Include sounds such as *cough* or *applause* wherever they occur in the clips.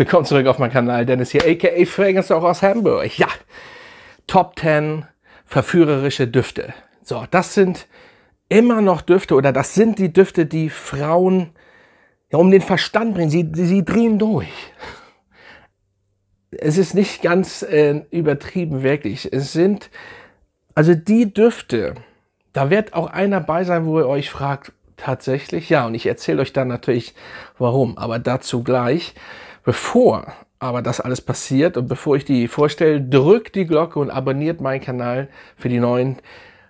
Willkommen zurück auf meinem Kanal. Dennis hier, a.k.a. Fragrance auch aus Hamburg. Ja, Top 10 verführerische Düfte. So, das sind immer noch Düfte oder das sind die Düfte, die Frauen ja, um den Verstand bringen. Sie, sie drehen durch. Es ist nicht ganz äh, übertrieben, wirklich. Es sind, also die Düfte, da wird auch einer bei sein, wo ihr euch fragt, tatsächlich ja. Und ich erzähle euch dann natürlich, warum. Aber dazu gleich. Bevor aber das alles passiert und bevor ich die vorstelle, drückt die Glocke und abonniert meinen Kanal für die neuen.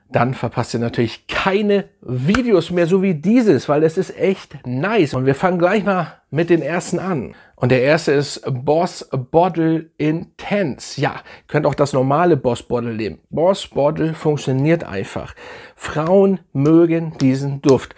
Dann verpasst ihr natürlich keine Videos mehr, so wie dieses, weil es ist echt nice. Und wir fangen gleich mal mit den ersten an. Und der erste ist Boss Bottle Intense. Ja, könnt auch das normale Boss Bottle nehmen. Boss Bottle funktioniert einfach. Frauen mögen diesen Duft.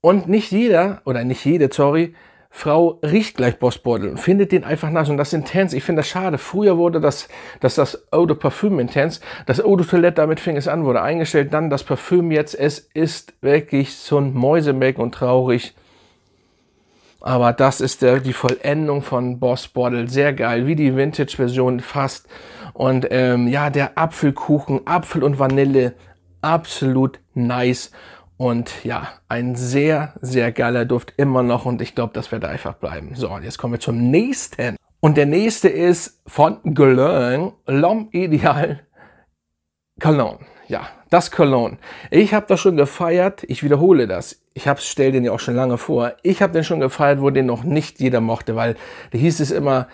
Und nicht jeder, oder nicht jede, sorry, Frau riecht gleich Bossbeutel und findet den einfach nass und das Intens. Ich finde das schade. Früher wurde das, dass das Eau de Parfüm Intens, das Eau de Toilette, damit fing es an, wurde eingestellt, dann das Parfüm jetzt. Es ist wirklich so ein Mäusemelk und traurig. Aber das ist der, die Vollendung von Boss Bottle. Sehr geil, wie die Vintage-Version fast. Und ähm, ja, der Apfelkuchen, Apfel und Vanille, absolut nice. Und ja, ein sehr, sehr geiler Duft immer noch und ich glaube, das wird einfach bleiben. So, und jetzt kommen wir zum nächsten. Und der nächste ist von Guerlain L'Homme Ideal Cologne. Ja, das Cologne. Ich habe das schon gefeiert, ich wiederhole das. Ich habe stell den ja auch schon lange vor. Ich habe den schon gefeiert, wo den noch nicht jeder mochte, weil da hieß es immer,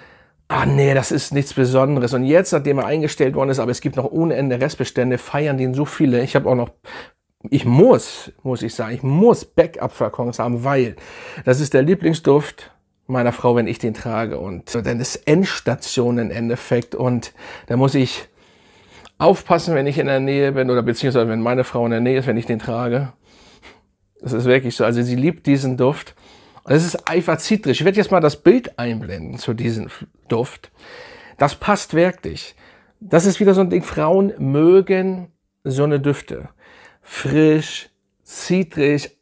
ah nee, das ist nichts Besonderes. Und jetzt, nachdem er eingestellt worden ist, aber es gibt noch ohne Ende Restbestände, feiern den so viele. Ich habe auch noch ich muss, muss ich sagen, ich muss Backup-Flakons haben, weil das ist der Lieblingsduft meiner Frau, wenn ich den trage. Und dann ist Endstation im Endeffekt. Und da muss ich aufpassen, wenn ich in der Nähe bin oder beziehungsweise wenn meine Frau in der Nähe ist, wenn ich den trage. Das ist wirklich so. Also sie liebt diesen Duft. es ist einfach zitrisch. Ich werde jetzt mal das Bild einblenden zu diesem Duft. Das passt wirklich. Das ist wieder so ein Ding. Frauen mögen so eine Düfte frisch, zitrig,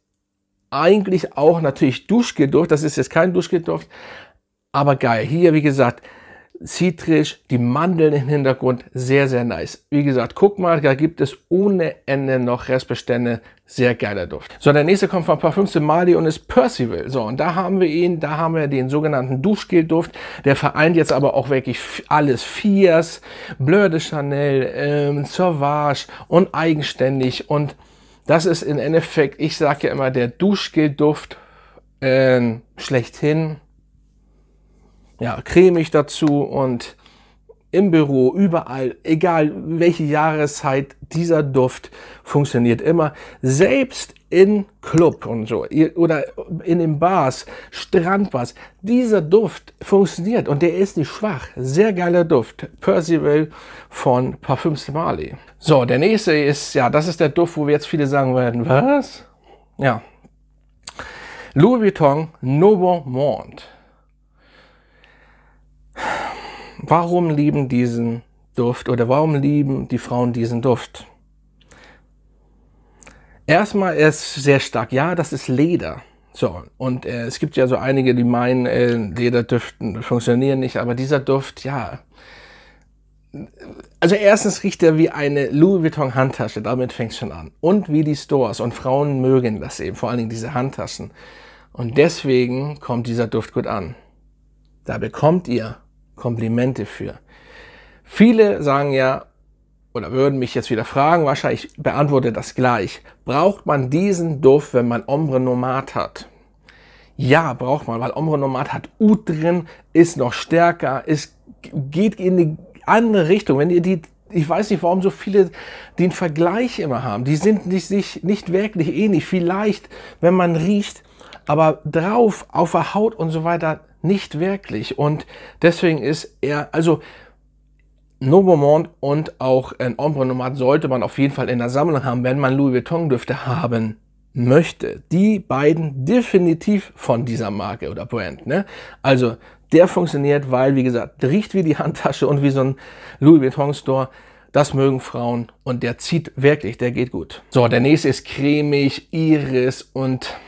eigentlich auch natürlich Duschgeduft, Das ist jetzt kein Duschgeduft, aber geil. Hier, wie gesagt, zitrisch, die Mandeln im Hintergrund, sehr, sehr nice. Wie gesagt, guck mal, da gibt es ohne Ende noch Restbestände, sehr geiler Duft. So, der nächste kommt von Parfums de Mali und ist Percival. So, und da haben wir ihn, da haben wir den sogenannten Duschgel-Duft, der vereint jetzt aber auch wirklich alles. Fiers, Bleu de Chanel, ähm, Sauvage und eigenständig und das ist im Endeffekt, ich sage ja immer, der Duschgel-Duft äh, schlechthin ja, cremig dazu und im Büro, überall, egal welche Jahreszeit, dieser Duft funktioniert immer. Selbst in Club und so oder in den Bars, Strandbars, dieser Duft funktioniert und der ist nicht schwach. Sehr geiler Duft. Percival von Parfums de So, der nächste ist, ja, das ist der Duft, wo wir jetzt viele sagen werden, was? Ja. Louis Vuitton Nouveau Monde. Warum lieben diesen Duft oder warum lieben die Frauen diesen Duft? Erstmal ist sehr stark, ja, das ist Leder. So, und äh, es gibt ja so einige, die meinen, äh, Lederdüften funktionieren nicht, aber dieser Duft, ja. Also erstens riecht er wie eine Louis Vuitton Handtasche, damit fängt es schon an. Und wie die Stores. Und Frauen mögen das eben, vor allen Dingen diese Handtaschen. Und deswegen kommt dieser Duft gut an. Da bekommt ihr Komplimente für. Viele sagen ja, oder würden mich jetzt wieder fragen, wahrscheinlich ich beantworte das gleich. Braucht man diesen Duft, wenn man Ombre Nomad hat? Ja, braucht man, weil Ombre Nomad hat Ut drin, ist noch stärker, es geht in eine andere Richtung. Wenn ihr die, ich weiß nicht, warum so viele den Vergleich immer haben. Die sind nicht, nicht wirklich ähnlich. Vielleicht, wenn man riecht, aber drauf, auf der Haut und so weiter nicht wirklich. Und deswegen ist er, also Nobeaumont und auch ein Ombre Nomad sollte man auf jeden Fall in der Sammlung haben, wenn man Louis Vuitton Düfte haben möchte. Die beiden definitiv von dieser Marke oder Brand. Ne? Also der funktioniert, weil, wie gesagt, riecht wie die Handtasche und wie so ein Louis Vuitton Store. Das mögen Frauen und der zieht wirklich, der geht gut. So, der nächste ist cremig, Iris und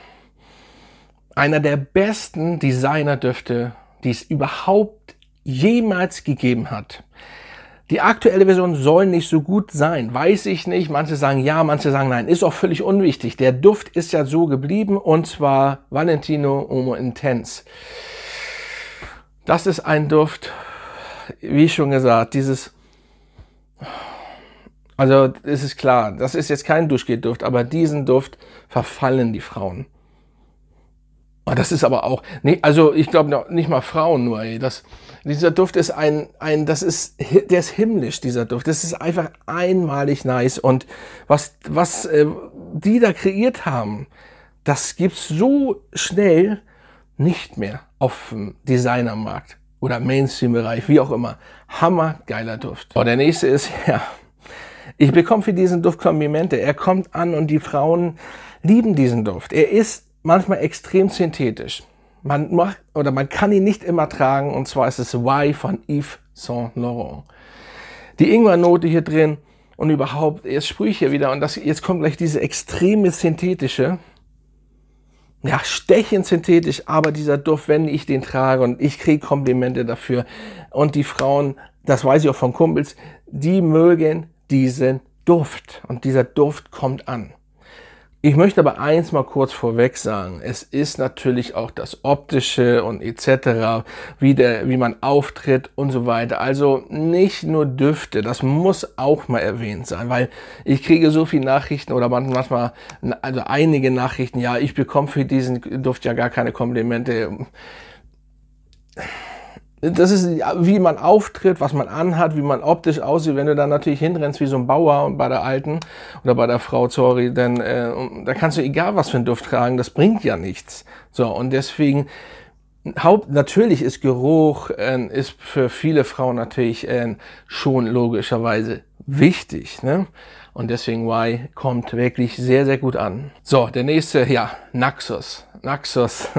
einer der besten Designerdüfte, die es überhaupt jemals gegeben hat. Die aktuelle Version soll nicht so gut sein, weiß ich nicht. Manche sagen ja, manche sagen nein. Ist auch völlig unwichtig. Der Duft ist ja so geblieben und zwar Valentino Homo Intense. Das ist ein Duft, wie schon gesagt, dieses also es ist klar, das ist jetzt kein Duschgelduft, aber diesen Duft verfallen die Frauen. Oh, das ist aber auch, nee, also ich glaube nicht mal Frauen nur, ey. Das, dieser Duft ist ein, ein, das ist, der ist himmlisch, dieser Duft. Das ist einfach einmalig nice. Und was, was äh, die da kreiert haben, das gibt's so schnell nicht mehr auf dem Designermarkt oder Mainstream-Bereich, wie auch immer. Hammergeiler Duft. oh, der nächste ist, *laughs* ja, ich bekomme für diesen Duft Komplimente. Er kommt an und die Frauen lieben diesen Duft. Er ist manchmal extrem synthetisch. Man macht, oder man kann ihn nicht immer tragen, und zwar ist es Y von Yves Saint Laurent. Die Ingwernote hier drin und überhaupt, jetzt sprühe ich hier wieder und das, jetzt kommt gleich diese extreme synthetische, ja, stechend synthetisch, aber dieser Duft, wenn ich den trage und ich kriege Komplimente dafür und die Frauen, das weiß ich auch von Kumpels, die mögen diesen Duft und dieser Duft kommt an. Ich möchte aber eins mal kurz vorweg sagen. Es ist natürlich auch das Optische und etc., wie, der, wie man auftritt und so weiter. Also nicht nur Düfte, das muss auch mal erwähnt sein, weil ich kriege so viele Nachrichten oder manchmal, also einige Nachrichten, ja, ich bekomme für diesen Duft ja gar keine Komplimente das ist, wie man auftritt, was man anhat, wie man optisch aussieht. Wenn du dann natürlich hinrennst wie so ein Bauer und bei der Alten oder bei der Frau, sorry, dann äh, da kannst du egal was für einen Duft tragen, das bringt ja nichts. So, und deswegen, Haupt, natürlich ist Geruch, äh, ist für viele Frauen natürlich äh, schon logischerweise wichtig, ne? Und deswegen Y kommt wirklich sehr, sehr gut an. So, der nächste, ja, Naxos. Naxos. *laughs*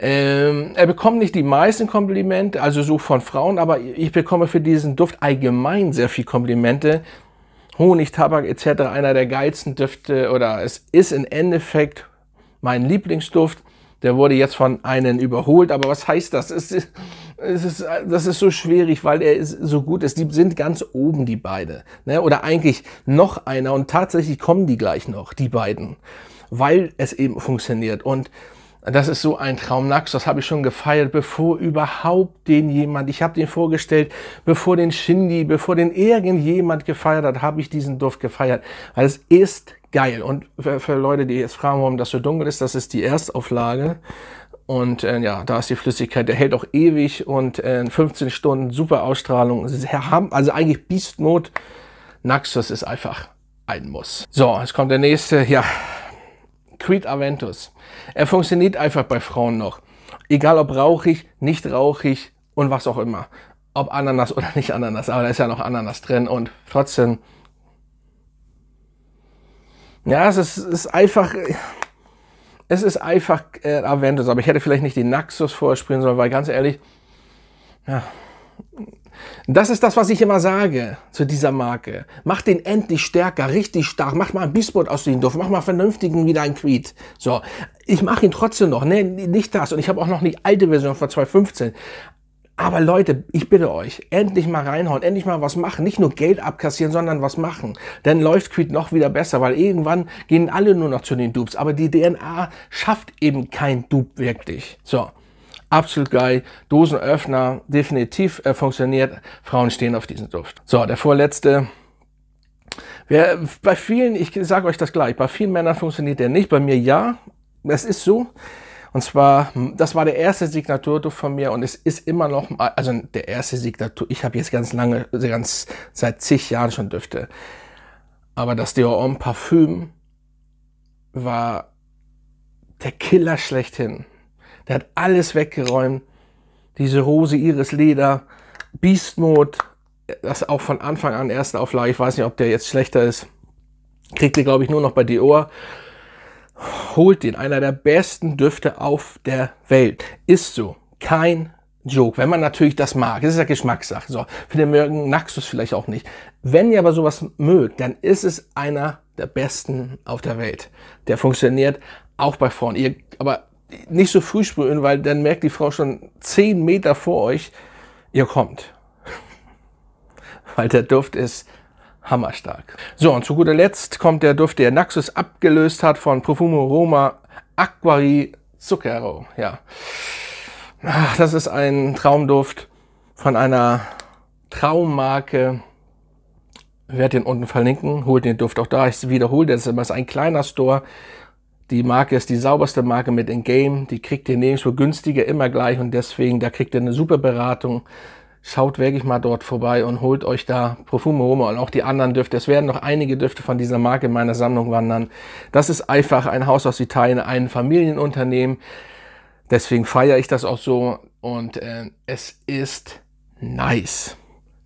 Ähm, er bekommt nicht die meisten Komplimente, also so von Frauen, aber ich bekomme für diesen Duft allgemein sehr viel Komplimente. Honig, Tabak etc. einer der geilsten Düfte oder es ist im Endeffekt mein Lieblingsduft. Der wurde jetzt von einem überholt, aber was heißt das? Es ist, es ist, das ist so schwierig, weil er ist so gut ist. Die sind ganz oben, die beiden. Ne? Oder eigentlich noch einer und tatsächlich kommen die gleich noch, die beiden. Weil es eben funktioniert. Und das ist so ein Traumnax, das habe ich schon gefeiert, bevor überhaupt den jemand, ich habe den vorgestellt, bevor den Shindy, bevor den irgendjemand gefeiert hat, habe ich diesen Duft gefeiert. Weil es ist geil. Und für, für, Leute, die jetzt fragen, warum das so dunkel ist, das ist die Erstauflage. Und äh, ja, da ist die Flüssigkeit, der hält auch ewig und äh, 15 Stunden, super Ausstrahlung. Also eigentlich Beast Naxos ist einfach ein Muss. So, jetzt kommt der nächste. Ja, Creed Aventus. Er funktioniert einfach bei Frauen noch. Egal ob rauchig, nicht rauchig und was auch immer. Ob Ananas oder nicht Ananas, aber da ist ja noch Ananas drin und trotzdem. Ja, es ist, ist einfach. Es ist einfach äh, Aventus, aber ich hätte vielleicht nicht die Naxos vorspielen sollen, weil ganz ehrlich, ja, das ist das, was ich immer sage zu dieser Marke. Macht den endlich stärker, richtig stark. Macht mal ein Beastboard aus dem Dorf. Macht mal vernünftigen wieder ein Creed. So. Ich mache ihn trotzdem noch. Nee, nicht das. Und ich habe auch noch die alte Version von 2015. Aber Leute, ich bitte euch, endlich mal reinhauen, endlich mal was machen. Nicht nur Geld abkassieren, sondern was machen. Dann läuft Creed noch wieder besser, weil irgendwann gehen alle nur noch zu den Dupes. Aber die DNA schafft eben kein Dupe wirklich. So absolut geil. Dosenöffner, definitiv äh, funktioniert. Frauen stehen auf diesen Duft. So, der vorletzte. Wer, bei vielen, ich sage euch das gleich, bei vielen Männern funktioniert der nicht, bei mir ja. Es ist so. Und zwar, hm, das war der erste Signaturduft von mir und es ist immer noch, also der erste Signatur, ich habe jetzt ganz lange, also ganz seit zig Jahren schon Düfte. Aber das Dior Homme Parfüm war der Killer schlechthin. Der hat alles weggeräumt. Diese Rose, Iris Leder, Beast Mode, das auch von Anfang an erste Auflage. Ich weiß nicht, ob der jetzt schlechter ist. Kriegt ihr, glaube ich, nur noch bei Dior. Holt den. Einer der besten Düfte auf der Welt. Ist so. Kein Joke. Wenn man natürlich das mag. Das ist ja Geschmackssache. So. Viele mögen Naxos vielleicht auch nicht. Wenn ihr aber sowas mögt, dann ist es einer der besten auf der Welt. Der funktioniert auch bei Frauen. Ihr, aber nicht so früh sprühen, weil dann merkt die Frau schon zehn Meter vor euch, ihr kommt. *laughs* weil der Duft ist hammerstark. So, und zu guter Letzt kommt der Duft, der Naxos abgelöst hat von Profumo Roma Aquari Zucchero. Ja. Ach, das ist ein Traumduft von einer Traummarke. Werd den unten verlinken. Holt den Duft auch da. Ich wiederhole das ist immer. ein kleiner Store. Die Marke ist die sauberste Marke mit in Game. Die kriegt ihr nirgendwo günstiger, immer gleich und deswegen, da kriegt ihr eine super Beratung. Schaut wirklich mal dort vorbei und holt euch da Profumo Homo und auch die anderen Düfte. Es werden noch einige Düfte von dieser Marke in meiner Sammlung wandern. Das ist einfach ein Haus aus Italien, ein Familienunternehmen. Deswegen feiere ich das auch so und äh, es ist nice.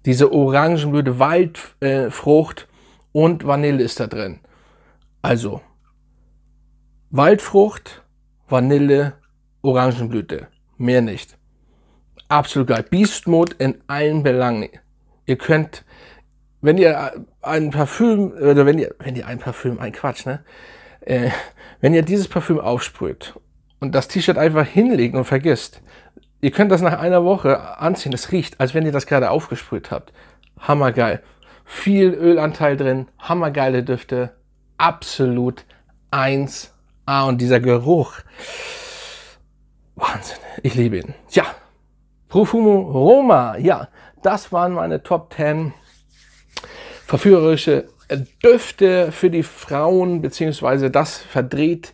Diese Orangenblüte, Waldfrucht äh, und Vanille ist da drin. Also, Waldfrucht, Vanille, Orangenblüte. Mehr nicht. Absolut geil. Beast Mode in allen Belangen. Ihr könnt, wenn ihr ein Parfüm, oder wenn ihr, wenn ihr ein Parfüm, ein Quatsch, ne? Äh, wenn ihr dieses Parfüm aufsprüht und das T-Shirt einfach hinlegen und vergisst, ihr könnt das nach einer Woche anziehen. Es riecht, als wenn ihr das gerade aufgesprüht habt. Hammergeil. Viel Ölanteil drin, hammergeile Düfte. Absolut 1 Ah, und dieser Geruch. Wahnsinn. Ich liebe ihn. Tja, Profumo Roma. Ja, das waren meine Top 10 verführerische Düfte für die Frauen, beziehungsweise das verdreht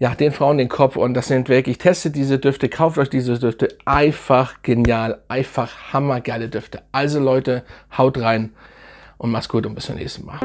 ja, den Frauen den Kopf und das sind wirklich, testet diese Düfte, kauft euch diese Düfte, einfach genial, einfach hammergeile Düfte. Also Leute, haut rein und macht's gut und bis zum nächsten Mal.